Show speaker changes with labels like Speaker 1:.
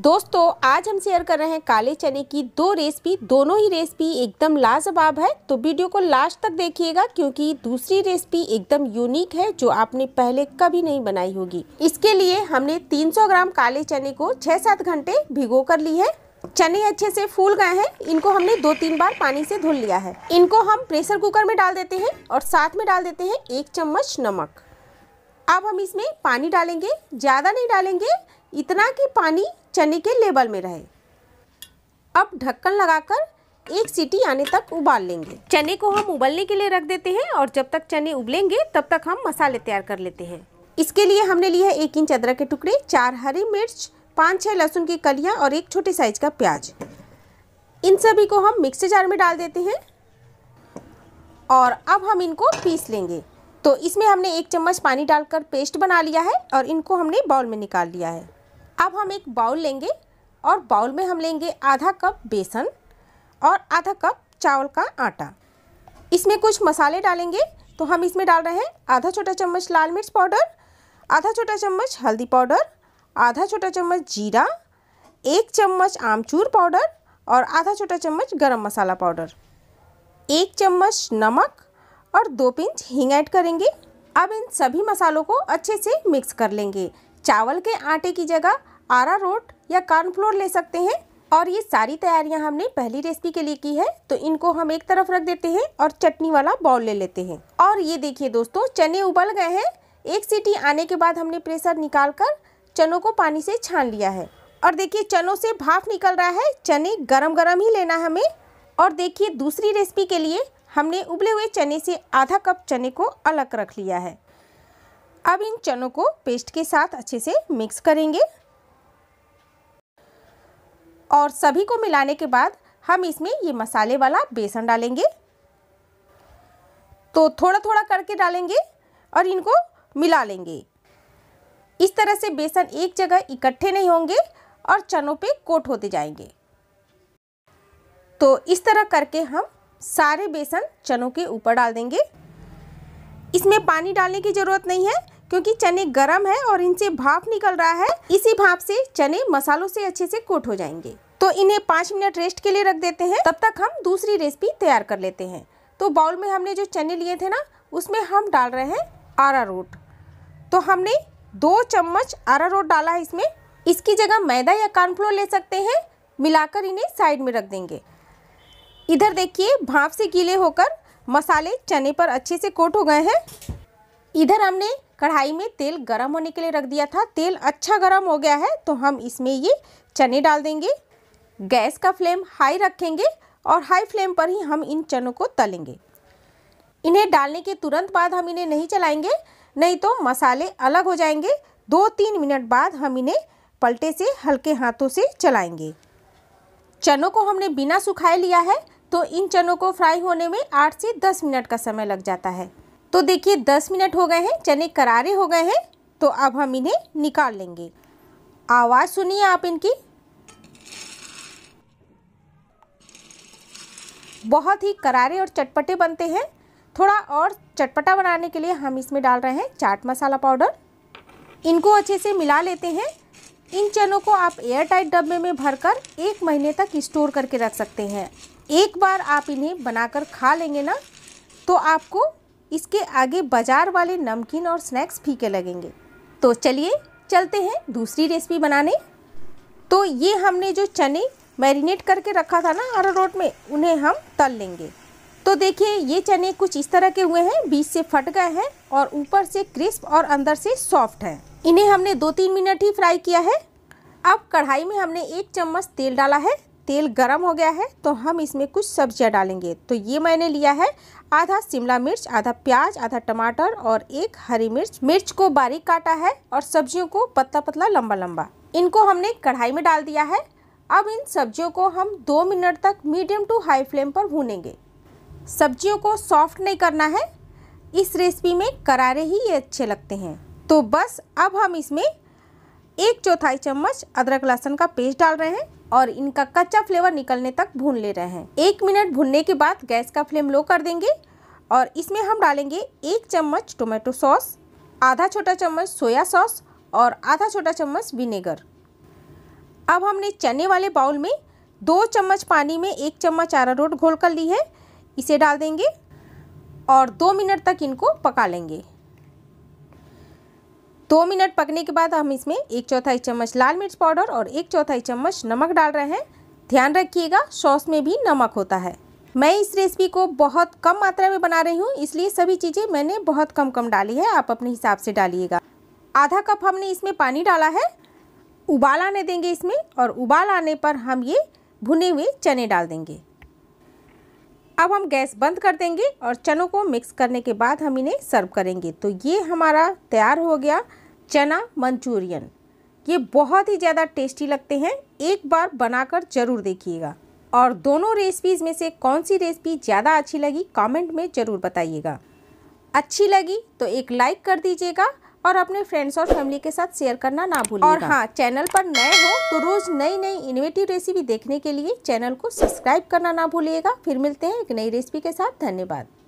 Speaker 1: दोस्तों आज हम शेयर कर रहे हैं काले चने की दो रेसिपी दोनों ही रेसिपी एकदम लाजवाब है तो वीडियो को लास्ट तक देखिएगा क्योंकि दूसरी रेसिपी एकदम यूनिक है जो आपने पहले कभी नहीं बनाई होगी इसके लिए हमने 300 ग्राम काले चने को 6-7 घंटे भिगो कर ली है चने अच्छे से फूल गए हैं इनको हमने दो तीन बार पानी से धुल लिया है इनको हम प्रेशर कुकर में डाल देते हैं और साथ में डाल देते हैं एक चम्मच नमक अब हम इसमें पानी डालेंगे ज़्यादा नहीं डालेंगे इतना कि पानी चने के लेवल में रहे अब ढक्कन लगाकर एक सीटी आने तक उबाल लेंगे चने को हम उबलने के लिए रख देते हैं और जब तक चने उबलेंगे तब तक हम मसाले तैयार कर लेते हैं इसके लिए हमने लिया है एक इंच अदरक के टुकड़े चार हरी मिर्च पाँच छः लहसुन की कलियाँ और एक छोटे साइज का प्याज इन सभी को हम मिक्सर जार में डाल देते हैं और अब हम इनको पीस लेंगे तो इसमें हमने एक चम्मच पानी डालकर पेस्ट बना लिया है और इनको हमने बाउल में निकाल लिया है अब हम एक बाउल लेंगे और बाउल में हम लेंगे आधा कप बेसन और आधा कप चावल का आटा इसमें कुछ मसाले डालेंगे तो हम इसमें डाल रहे हैं आधा छोटा चम्मच लाल मिर्च पाउडर आधा छोटा चम्मच हल्दी पाउडर आधा छोटा चम्मच जीरा एक चम्मच आमचूर पाउडर और आधा छोटा चम्मच गरम मसाला पाउडर एक चम्मच नमक और दो पिंच हींग ऐड करेंगे अब इन सभी मसालों को अच्छे से मिक्स कर लेंगे चावल के आटे की जगह आरा रोट या कॉर्नफ्लोर ले सकते हैं और ये सारी तैयारियां हमने पहली रेसिपी के लिए की है तो इनको हम एक तरफ रख देते हैं और चटनी वाला बाउल ले लेते हैं और ये देखिए दोस्तों चने उबल गए हैं एक सीटी आने के बाद हमने प्रेशर निकाल कर चनों को पानी से छान लिया है और देखिए चनों से भाप निकल रहा है चने गरम गरम ही लेना है हमें और देखिए दूसरी रेसिपी के लिए हमने उबले हुए चने से आधा कप चने को अलग रख लिया है अब इन चनों को पेस्ट के साथ अच्छे से मिक्स करेंगे और सभी को मिलाने के बाद हम इसमें ये मसाले वाला बेसन डालेंगे तो थोड़ा थोड़ा करके डालेंगे और इनको मिला लेंगे इस तरह से बेसन एक जगह इकट्ठे नहीं होंगे और चनों पे कोट होते जाएंगे तो इस तरह करके हम सारे बेसन चनों के ऊपर डाल देंगे इसमें पानी डालने की ज़रूरत नहीं है क्योंकि चने गर्म है और इनसे भाप निकल रहा है इसी भाप से चने मसालों से अच्छे से कोट हो जाएंगे तो इन्हें पाँच मिनट रेस्ट के लिए रख देते हैं तब तक हम दूसरी रेसिपी तैयार कर लेते हैं तो बाउल में हमने जो चने लिए थे ना उसमें हम डाल रहे हैं आरा रोट तो हमने दो चम्मच आरा रोट डाला है इसमें इसकी जगह मैदा या कॉर्नफ्लोर ले सकते हैं मिलाकर इन्हें साइड में रख देंगे इधर देखिए भाप से गीले होकर मसाले चने पर अच्छे से कोट हो गए हैं इधर हमने कढ़ाई में तेल गर्म होने के लिए रख दिया था तेल अच्छा गर्म हो गया है तो हम इसमें ये चने डाल देंगे गैस का फ्लेम हाई रखेंगे और हाई फ्लेम पर ही हम इन चनों को तलेंगे इन्हें डालने के तुरंत बाद हम इन्हें नहीं चलाएंगे नहीं तो मसाले अलग हो जाएंगे दो तीन मिनट बाद हम इन्हें पलटे से हल्के हाथों से चलाएंगे चनों को हमने बिना सुखाए लिया है तो इन चनों को फ्राई होने में आठ से दस मिनट का समय लग जाता है तो देखिए दस मिनट हो गए हैं चने करारे हो गए हैं तो अब हम इन्हें निकाल लेंगे आवाज़ सुनिए आप इनकी बहुत ही करारे और चटपटे बनते हैं थोड़ा और चटपटा बनाने के लिए हम इसमें डाल रहे हैं चाट मसाला पाउडर इनको अच्छे से मिला लेते हैं इन चनों को आप एयर टाइट डब्बे में भरकर एक महीने तक स्टोर करके रख सकते हैं एक बार आप इन्हें बनाकर खा लेंगे ना तो आपको इसके आगे बाजार वाले नमकीन और स्नैक्स फीके लगेंगे तो चलिए चलते हैं दूसरी रेसिपी बनाने तो ये हमने जो चने मैरिनेट करके रखा था ना अरारोट में उन्हें हम तल लेंगे तो देखिए ये चने कुछ इस तरह के हुए हैं बीच से फट गए हैं और ऊपर से क्रिस्प और अंदर से सॉफ्ट हैं इन्हें हमने दो तीन मिनट ही फ्राई किया है अब कढ़ाई में हमने एक चम्मच तेल डाला है तेल गरम हो गया है तो हम इसमें कुछ सब्जियां डालेंगे तो ये मैंने लिया है आधा शिमला मिर्च आधा प्याज आधा टमाटर और एक हरी मिर्च मिर्च को बारीक काटा है और सब्जियों को पतला पतला लंबा लंबा इनको हमने कढ़ाई में डाल दिया है अब इन सब्जियों को हम दो मिनट तक मीडियम टू हाई फ्लेम पर भूनेंगे सब्जियों को सॉफ्ट नहीं करना है इस रेसिपी में करारे ही ये अच्छे लगते हैं तो बस अब हम इसमें एक चौथाई चम्मच अदरक लहसुन का पेस्ट डाल रहे हैं और इनका कच्चा फ्लेवर निकलने तक भून ले रहे हैं एक मिनट भूनने के बाद गैस का फ्लेम लो कर देंगे और इसमें हम डालेंगे एक चम्मच टोमेटो सॉस आधा छोटा चम्मच सोया सॉस और आधा छोटा चम्मच विनेगर अब हमने चने वाले बाउल में दो चम्मच पानी में एक चम्मच रोट घोल कर ली है इसे डाल देंगे और दो मिनट तक इनको पका लेंगे दो मिनट पकने के बाद हम इसमें एक चौथाई चम्मच लाल मिर्च पाउडर और एक चौथाई चम्मच नमक डाल रहे हैं ध्यान रखिएगा सॉस में भी नमक होता है मैं इस रेसिपी को बहुत कम मात्रा में बना रही हूँ इसलिए सभी चीज़ें मैंने बहुत कम कम डाली है आप अपने हिसाब से डालिएगा आधा कप हमने इसमें पानी डाला है उबाल आने देंगे इसमें और उबाल आने पर हम ये भुने हुए चने डाल देंगे अब हम गैस बंद कर देंगे और चनों को मिक्स करने के बाद हम इन्हें सर्व करेंगे तो ये हमारा तैयार हो गया चना मंचूरियन ये बहुत ही ज़्यादा टेस्टी लगते हैं एक बार बनाकर ज़रूर देखिएगा और दोनों रेसिपीज़ में से कौन सी रेसिपी ज़्यादा अच्छी लगी कमेंट में ज़रूर बताइएगा अच्छी लगी तो एक लाइक कर दीजिएगा और अपने फ्रेंड्स और फैमिली के साथ शेयर करना ना भूलिए और हाँ चैनल पर नए हो तो रोज़ नई नई इनोवेटिव रेसिपी देखने के लिए चैनल को सब्सक्राइब करना ना भूलिएगा फिर मिलते हैं एक नई रेसिपी के साथ धन्यवाद